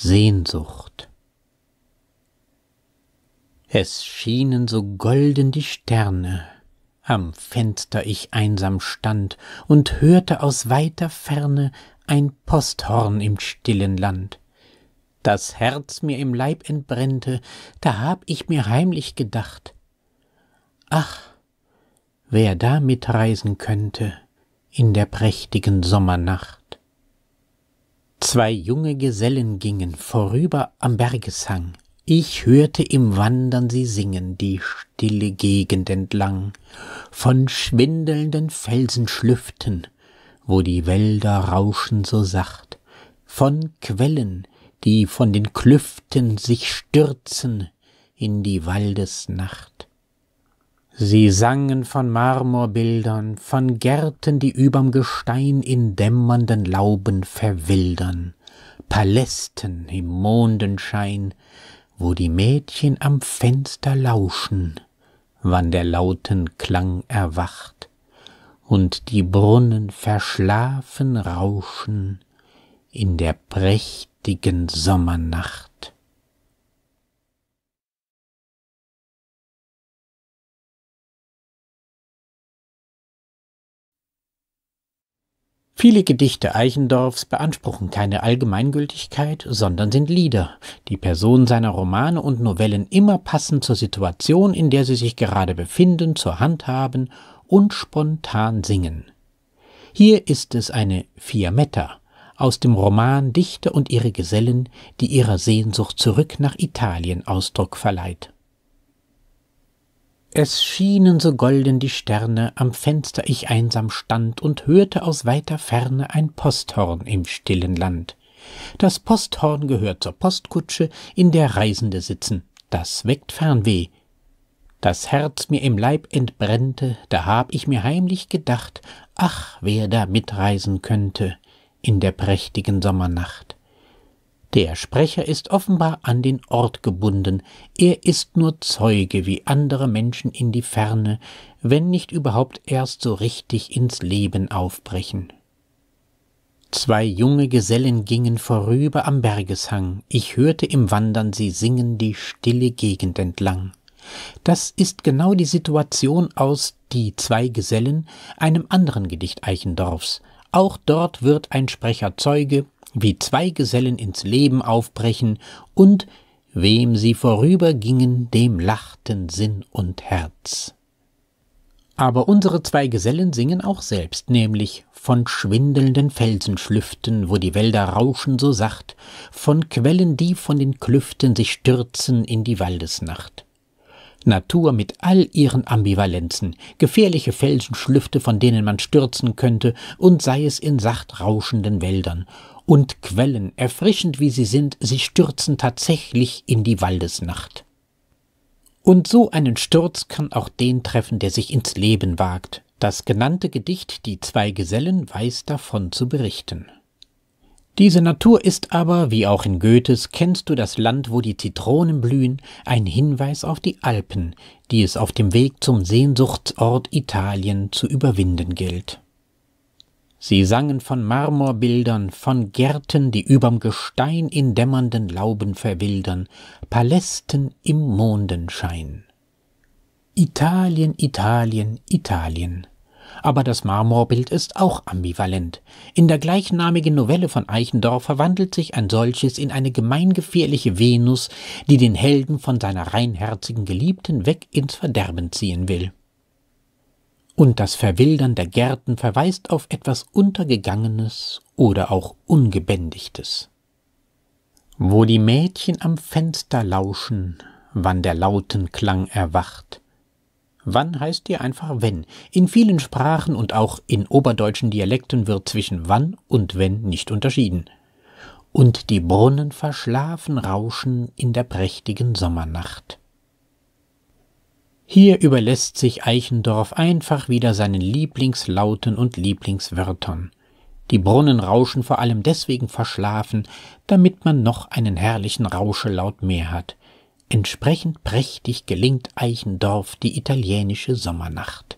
Sehnsucht. Es schienen so golden die Sterne, am Fenster ich einsam stand und hörte aus weiter Ferne ein Posthorn im stillen Land. Das Herz mir im Leib entbrennte, da hab ich mir heimlich gedacht, ach, wer da mitreisen könnte in der prächtigen Sommernacht. Zwei junge Gesellen gingen vorüber am Bergeshang. Ich hörte im Wandern sie singen, die stille Gegend entlang, von schwindelnden Felsenschlüften, wo die Wälder rauschen so sacht, von Quellen, die von den Klüften sich stürzen in die Waldesnacht. Sie sangen von Marmorbildern, von Gärten, die überm Gestein in dämmernden Lauben verwildern, Palästen im Mondenschein, wo die Mädchen am Fenster lauschen, wann der lauten Klang erwacht, und die Brunnen verschlafen rauschen in der prächtigen Sommernacht. Viele Gedichte Eichendorffs beanspruchen keine Allgemeingültigkeit, sondern sind Lieder, die Personen seiner Romane und Novellen immer passend zur Situation, in der sie sich gerade befinden, zur Hand haben und spontan singen. Hier ist es eine Fiametta aus dem Roman Dichter und ihre Gesellen, die ihrer Sehnsucht zurück nach Italien Ausdruck verleiht. Es schienen so golden die Sterne, am Fenster ich einsam stand und hörte aus weiter Ferne ein Posthorn im stillen Land. Das Posthorn gehört zur Postkutsche, in der Reisende sitzen, das weckt Fernweh. Das Herz mir im Leib entbrennte, da hab ich mir heimlich gedacht, ach, wer da mitreisen könnte in der prächtigen Sommernacht. Der Sprecher ist offenbar an den Ort gebunden, er ist nur Zeuge wie andere Menschen in die Ferne, wenn nicht überhaupt erst so richtig ins Leben aufbrechen. Zwei junge Gesellen gingen vorüber am Bergeshang, ich hörte im Wandern sie singen die stille Gegend entlang. Das ist genau die Situation aus Die zwei Gesellen, einem anderen Gedicht Eichendorfs. Auch dort wird ein Sprecher Zeuge, wie zwei Gesellen ins Leben aufbrechen und wem sie vorübergingen, dem lachten Sinn und Herz. Aber unsere zwei Gesellen singen auch selbst, nämlich von schwindelnden Felsenschlüften, wo die Wälder rauschen so sacht, von Quellen, die von den Klüften sich stürzen in die Waldesnacht. Natur mit all ihren Ambivalenzen, gefährliche Felsenschlüfte, von denen man stürzen könnte, und sei es in sacht rauschenden Wäldern, und Quellen, erfrischend wie sie sind, sie stürzen tatsächlich in die Waldesnacht. Und so einen Sturz kann auch den treffen, der sich ins Leben wagt. Das genannte Gedicht Die zwei Gesellen weiß davon zu berichten. Diese Natur ist aber, wie auch in Goethes Kennst du das Land, wo die Zitronen blühen, ein Hinweis auf die Alpen, die es auf dem Weg zum Sehnsuchtsort Italien zu überwinden gilt. Sie sangen von Marmorbildern, von Gärten, die überm Gestein in dämmernden Lauben verwildern, Palästen im Mondenschein. Italien, Italien, Italien, aber das Marmorbild ist auch ambivalent. In der gleichnamigen Novelle von Eichendorff verwandelt sich ein solches in eine gemeingefährliche Venus, die den Helden von seiner reinherzigen Geliebten weg ins Verderben ziehen will. Und das Verwildern der Gärten verweist auf etwas Untergegangenes oder auch Ungebändigtes. Wo die Mädchen am Fenster lauschen, wann der lauten Klang erwacht, Wann heißt hier einfach wenn. In vielen Sprachen und auch in oberdeutschen Dialekten wird zwischen wann und wenn nicht unterschieden. Und die Brunnen verschlafen rauschen in der prächtigen Sommernacht. Hier überlässt sich Eichendorf einfach wieder seinen Lieblingslauten und Lieblingswörtern. Die Brunnen rauschen vor allem deswegen verschlafen, damit man noch einen herrlichen Rauschelaut mehr hat. Entsprechend prächtig gelingt Eichendorf die italienische Sommernacht.